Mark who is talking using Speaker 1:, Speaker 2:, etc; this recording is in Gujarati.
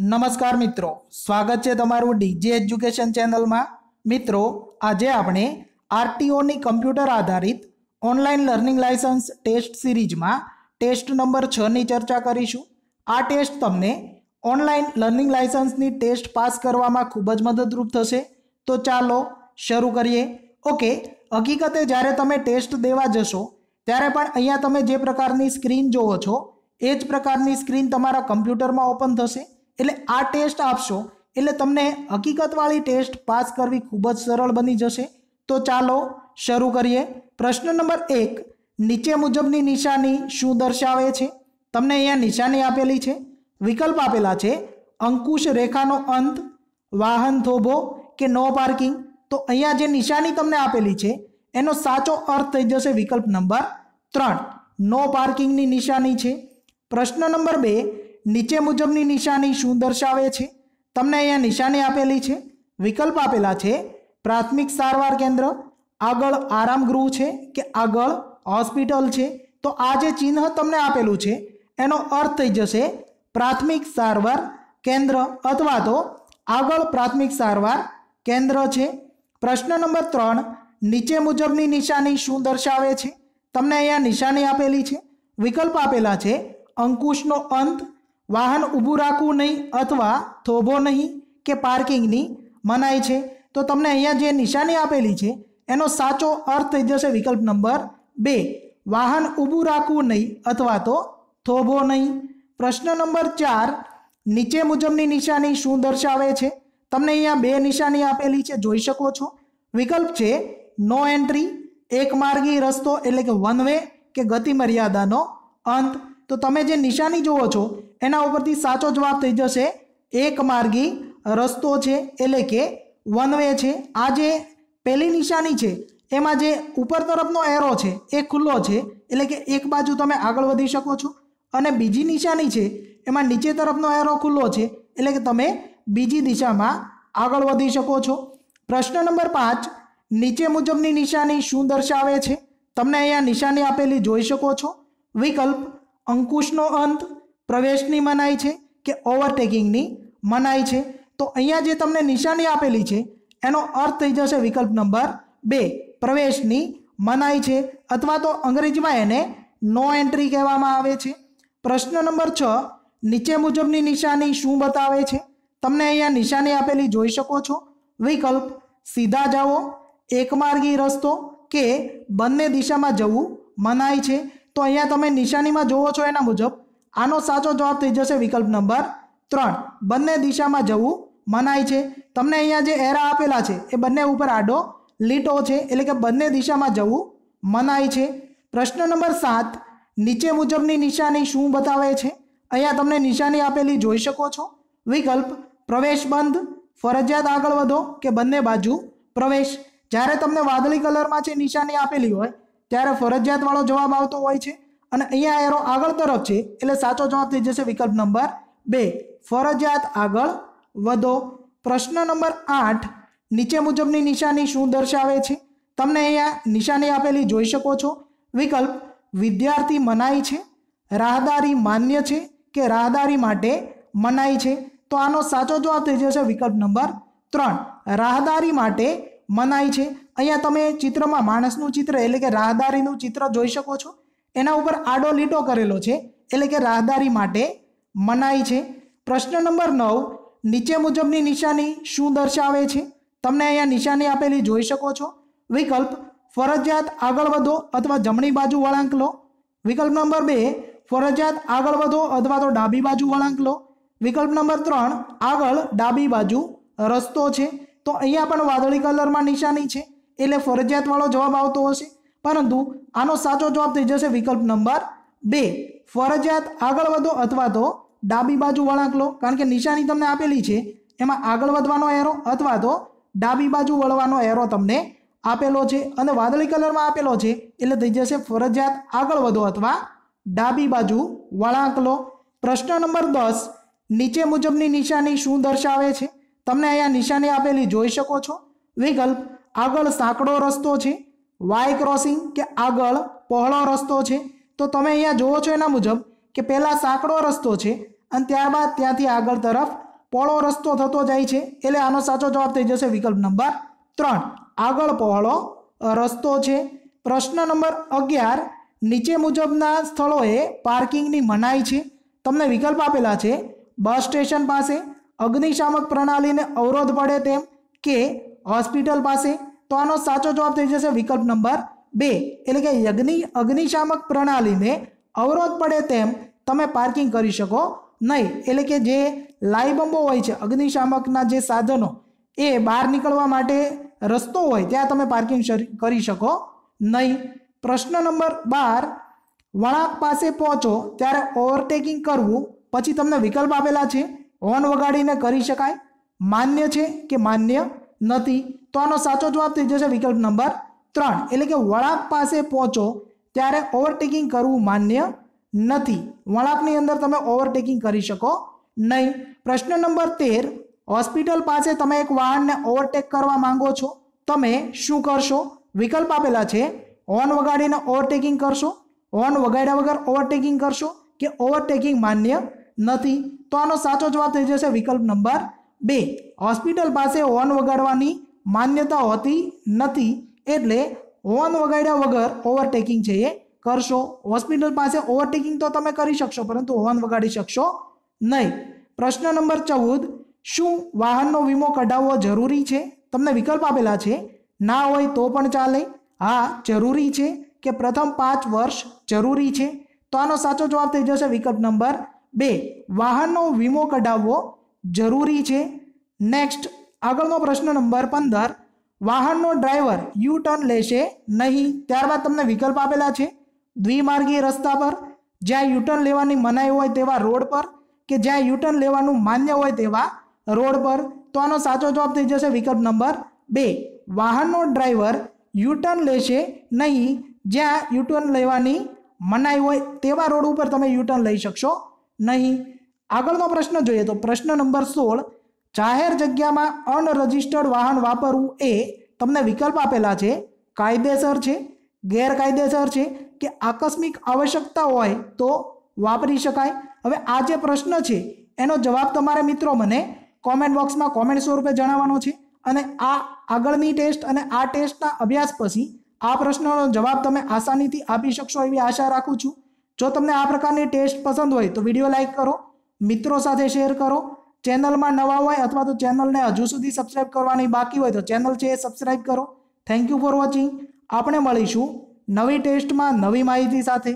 Speaker 1: નમસ્કાર મિત્રો સ્વાગત છે તમારું ડીજી એજ્યુકેશન ચેનલમાં મિત્રો આજે આપણે આરટીઓની કમ્પ્યુટર આધારિત ઓનલાઈન લર્નિંગ લાયસન્સ ટેસ્ટ સિરીઝમાં ટેસ્ટ નંબર છની ચર્ચા કરીશું આ ટેસ્ટ તમને ઓનલાઈન લર્નિંગ લાયસન્સની ટેસ્ટ પાસ કરવામાં ખૂબ જ મદદરૂપ થશે તો ચાલો શરૂ કરીએ ઓકે હકીકતે જ્યારે તમે ટેસ્ટ દેવા જશો ત્યારે પણ અહીંયા તમે જે પ્રકારની સ્ક્રીન જોવો છો એ જ પ્રકારની સ્ક્રીન તમારા કમ્પ્યુટરમાં ઓપન થશે એટલે આ ટેસ્ટ આપશો એટલે તમને હકીકતવાળી ટેસ્ટ પાસ કરવી ખૂબ જ સરળ બની જશે તો ચાલો શરૂ કરીએ પ્રશ્ન નંબર એક નીચે મુજબની નિશાની શું દર્શાવે છે તમને અહીંયા નિશાની આપેલી છે વિકલ્પ આપેલા છે અંકુશ રેખાનો અંત વાહન થોભો કે નો પાર્કિંગ તો અહીંયા જે નિશાની તમને આપેલી છે એનો સાચો અર્થ થઈ જશે વિકલ્પ નંબર ત્રણ નો પાર્કિંગની નિશાની છે પ્રશ્ન નંબર બે નીચે મુજબની નિશાની શું દર્શાવે છે તમને અહીંયા નિશાની આપેલી છે વિકલ્પ આપેલા છે પ્રાથમિક સારવાર કેન્દ્ર આગળ આરામગૃહ છે કે આગળ હોસ્પિટલ છે તો આ જે ચિહ્ન તમને આપેલું છે એનો અર્થ થઈ જશે પ્રાથમિક સારવાર કેન્દ્ર અથવા તો આગળ પ્રાથમિક સારવાર કેન્દ્ર છે પ્રશ્ન નંબર ત્રણ નીચે મુજબની નિશાની શું દર્શાવે છે તમને અહીંયા નિશાની આપેલી છે વિકલ્પ આપેલા છે અંકુશનો અંત વાહન ઊભું રાખવું નહીં અથવા થોભો નહીં કે પાર્કિંગની મનાય છે તો તમને અહીંયા જે નિશાની આપેલી છે એનો સાચો અર્થ થઈ જશે વિકલ્પ નંબર બે વાહન ઊભું રાખવું નહીં અથવા તો થોભો નહીં પ્રશ્ન નંબર ચાર નીચે મુજબની નિશાની શું દર્શાવે છે તમને અહીંયા બે નિશાની આપેલી છે જોઈ શકો છો વિકલ્પ છે નો એન્ટ્રી એક માર્ગી રસ્તો એટલે કે વન વે કે ગતિ મર્યાદાનો અંત તો તમે જે નિશાની જુઓ છો એના ઉપરથી સાચો જવાબ થઈ જશે એક માર્ગી રસ્તો છે એટલે કે વન વે છે આ જે પહેલી નિશાની છે એમાં જે ઉપર તરફનો એરો છે એ ખુલ્લો છે એટલે કે એક બાજુ તમે આગળ વધી શકો છો અને બીજી નિશાની છે એમાં નીચે તરફનો એરો ખુલ્લો છે એટલે કે તમે બીજી દિશામાં આગળ વધી શકો છો પ્રશ્ન નંબર પાંચ નીચે મુજબની નિશાની શું દર્શાવે છે તમને અહીંયા નિશાની આપેલી જોઈ શકો છો વિકલ્પ અંકુશનો અંત પ્રવેશની મનાય છે કે ઓવરટેકિંગની મનાય છે તો અહીંયા જે તમને નિશાની આપેલી છે એનો અર્થ થઈ જશે વિકલ્પ નંબર બે પ્રવેશની મનાય છે અથવા તો અંગ્રેજીમાં એને નો એન્ટ્રી કહેવામાં આવે છે પ્રશ્ન નંબર છ નીચે મુજબની નિશાની શું બતાવે છે તમને અહીંયા નિશાની આપેલી જોઈ શકો છો વિકલ્પ સીધા જાઓ એકમાર્ગી રસ્તો કે બંને દિશામાં જવું મનાય છે તો અહીંયા તમે નિશાનીમાં જુઓ છો એના મુજબ આનો સાચો જવાબ થઈ જશે વિકલ્પ નંબર ત્રણ બંને દિશામાં જવું મનાય છે તમને અહીંયા જે એરા આપેલા છે એ બંને ઉપર આડો લીટો છે એટલે કે બંને દિશામાં જવું મનાય છે પ્રશ્ન નંબર સાત નીચે મુજબની નિશાની શું બતાવે છે અહીંયા તમને નિશાની આપેલી જોઈ શકો છો વિકલ્પ પ્રવેશ બંધ ફરજિયાત આગળ વધો કે બંને બાજુ પ્રવેશ જ્યારે તમને વાદળી કલરમાં જે નિશાની આપેલી હોય ત્યારે ફરજિયાતવાળો જવાબ આવતો હોય છે અને અહીંયા એરો આગળ તરફ છે એટલે સાચો જવાબ થઈ જશે વિકલ્પ નંબર બે ફરજિયાત આગળ વધો પ્રશ્ન નંબર આઠ નીચે મુજબની નિશાની શું દર્શાવે છે તમને અહીંયા નિશાની આપેલી જોઈ શકો છો વિકલ્પ વિદ્યાર્થી મનાય છે રાહદારી માન્ય છે કે રાહદારી માટે મનાય છે તો આનો સાચો જવાબ થઈ જશે વિકલ્પ નંબર ત્રણ રાહદારી માટે મનાય છે અહીંયા તમે ચિત્રમાં માણસનું ચિત્ર એટલે કે રાહદારીનું ચિત્ર જોઈ શકો છો એના ઉપર આડો લીટો કરેલો છે એટલે કે રાહદારી માટે મનાય છે પ્રશ્ન નંબર નવ નીચે મુજબની નિશાની શું દર્શાવે છે તમને અહીંયા નિશાની આપેલી જોઈ શકો છો વિકલ્પ ફરજિયાત આગળ વધો અથવા જમણી બાજુ વળાંક લો વિકલ્પ નંબર બે ફરજિયાત આગળ વધો અથવા તો ડાબી બાજુ વળાંક લો વિકલ્પ નંબર ત્રણ આગળ ડાબી બાજુ રસ્તો છે તો અહીંયા પણ વાદળી કલરમાં નિશાની છે એટલે ફરજિયાતવાળો જવાબ આવતો હશે પરંતુ આનો સાચો જવાબ થઈ જશે વિકલ્પ નંબર બે ફરજિયાત આગળ વધો અથવા તો ડાબી બાજુ વળાંક લો કારણ કે નિશાની તમને આપેલી છે એમાં આગળ વધવાનો એરો અથવા તો ડાબી બાજુ વળવાનો એરો તમને આપેલો છે અને વાદળી કલરમાં આપેલો છે એટલે થઈ જશે ફરજિયાત આગળ વધો અથવા ડાબી બાજુ વળાંક લો પ્રશ્ન નંબર દસ નીચે મુજબની નિશાની શું દર્શાવે છે તમને અહીંયા નિશાની આપેલી જોઈ શકો છો વિકલ્પ આગળ સાંકડો રસ્તો છે વાય ક્રોસિંગ કે આગળ પહોળો રસ્તો છે તો તમે અહીંયા જુઓ છો એના મુજબ કે પહેલાં સાંકડો રસ્તો છે અને ત્યારબાદ ત્યાંથી આગળ તરફ પહોળો રસ્તો થતો જાય છે એટલે આનો સાચો જવાબ થઈ જશે વિકલ્પ નંબર ત્રણ આગળ પહોળો રસ્તો છે પ્રશ્ન નંબર અગિયાર નીચે મુજબના સ્થળોએ પાર્કિંગની મનાઈ છે તમને વિકલ્પ આપેલા છે બસ સ્ટેશન પાસે અગ્નિશામક પ્રણાલીને અવરોધ પડે તેમ કે હોસ્પિટલ પાસે તો આનો સાચો જવાબ થઈ જશે વિકલ્પ નંબર બે એટલે કે યજ્ઞ અગ્નિશામક પ્રણાલીને અવરોધ પડે તેમ તમે પાર્કિંગ કરી શકો નહીં એટલે કે જે લાઈબંબો હોય છે અગ્નિશામકના જે સાધનો એ બહાર નીકળવા માટે રસ્તો હોય ત્યાં તમે પાર્કિંગ કરી શકો નહીં પ્રશ્ન નંબર બાર વળાંક પાસે પહોંચો ત્યારે ઓવરટેકિંગ કરવું પછી તમને વિકલ્પ આપેલા છે હોર્ન વગાડીને કરી શકાય માન્ય છે કે માન્ય નથી તો આનો સાચો જવાબ થઈ જશે વિકલ્પ નંબર ત્રણ એટલે કે વળાંક પાસે પહોંચો ત્યારે ઓવરટેકિંગ કરવું માન્ય નથી વળાંકની અંદર તમે ઓવરટેકિંગ કરી શકો નહીં પ્રશ્ન નંબર તેર હોસ્પિટલ પાસે તમે એક વાહનને ઓવરટેક કરવા માંગો છો તમે શું કરશો વિકલ્પ આપેલા છે હોર્ન વગાડીને ઓવરટેકિંગ કરશો હોર્ન વગાડ્યા વગર ઓવરટેકિંગ કરશો કે ઓવરટેકિંગ માન્ય નથી તો આનો સાચો જવાબ થઈ જશે વિકલ્પ નંબર બે હોસ્પિટલ પાસે હોર્ન વગાડવાની માન્યતા હોતી નથી એટલે હોર્ન વગાડ્યા વગર ઓવરટેકિંગ છે એ કરશો હોસ્પિટલ પાસે ઓવરટેકિંગ તો તમે કરી શકશો પરંતુ હોર્ન વગાડી શકશો નહીં પ્રશ્ન નંબર ચૌદ શું વાહનનો વીમો કઢાવવો જરૂરી છે તમને વિકલ્પ આપેલા છે ના હોય તો પણ ચાલે હા જરૂરી છે કે પ્રથમ પાંચ વર્ષ જરૂરી છે તો આનો સાચો જવાબ થઈ જશે વિકલ્પ નંબર બે વાહનનો વીમો કઢાવવો જરૂરી છે નેક્સ્ટ આગળનો પ્રશ્ન નંબર પંદર વાહનનો ડ્રાઈવર યુ ટર્ન લેશે નહીં ત્યારબાદ તમને વિકલ્પ આપેલા છે દ્વિમાર્ગીય રસ્તા પર જ્યાં યુટર્ન લેવાની મનાઈ હોય તેવા રોડ પર કે જ્યાં યુટર્ન લેવાનું માન્ય હોય તેવા રોડ પર તો આનો સાચો જવાબ થઈ જશે વિકલ્પ નંબર બે વાહનનો ડ્રાઈવર યુટર્ન લેશે નહીં જ્યાં યુટર્ન લેવાની મનાઈ હોય તેવા રોડ ઉપર તમે યુટર્ન લઈ શકશો નહીં આગળનો પ્રશ્ન જોઈએ તો પ્રશ્ન નંબર સોળ જાહેર જગ્યામાં અનરજિસ્ટર્ડ વાહન વાપરવું એ તમને વિકલ્પ આપેલા છે કાયદેસર છે ગેરકાયદેસર છે કે આકસ્મિક આવશ્યકતા હોય તો વાપરી શકાય હવે આ જે પ્રશ્ન છે એનો જવાબ તમારે મિત્રો મને કોમેન્ટ બોક્સમાં કોમેન્ટ સ્વરૂપે જણાવવાનો છે અને આ આગળની ટેસ્ટ અને આ ટેસ્ટના અભ્યાસ પછી આ પ્રશ્નનો જવાબ તમે આસાનીથી આપી શકશો એવી આશા રાખું છું જો તમને આ પ્રકારની ટેસ્ટ પસંદ હોય તો વિડીયો લાઇક કરો મિત્રો સાથે શેર કરો ચેનલમાં નવા હોય અથવા તો ચેનલને હજુ સુધી સબસ્ક્રાઇબ કરવાની બાકી હોય તો ચેનલ છે એ સબસ્ક્રાઇબ કરો થેન્ક યુ ફોર વોચિંગ આપણે મળીશું નવી ટેસ્ટમાં નવી માહિતી સાથે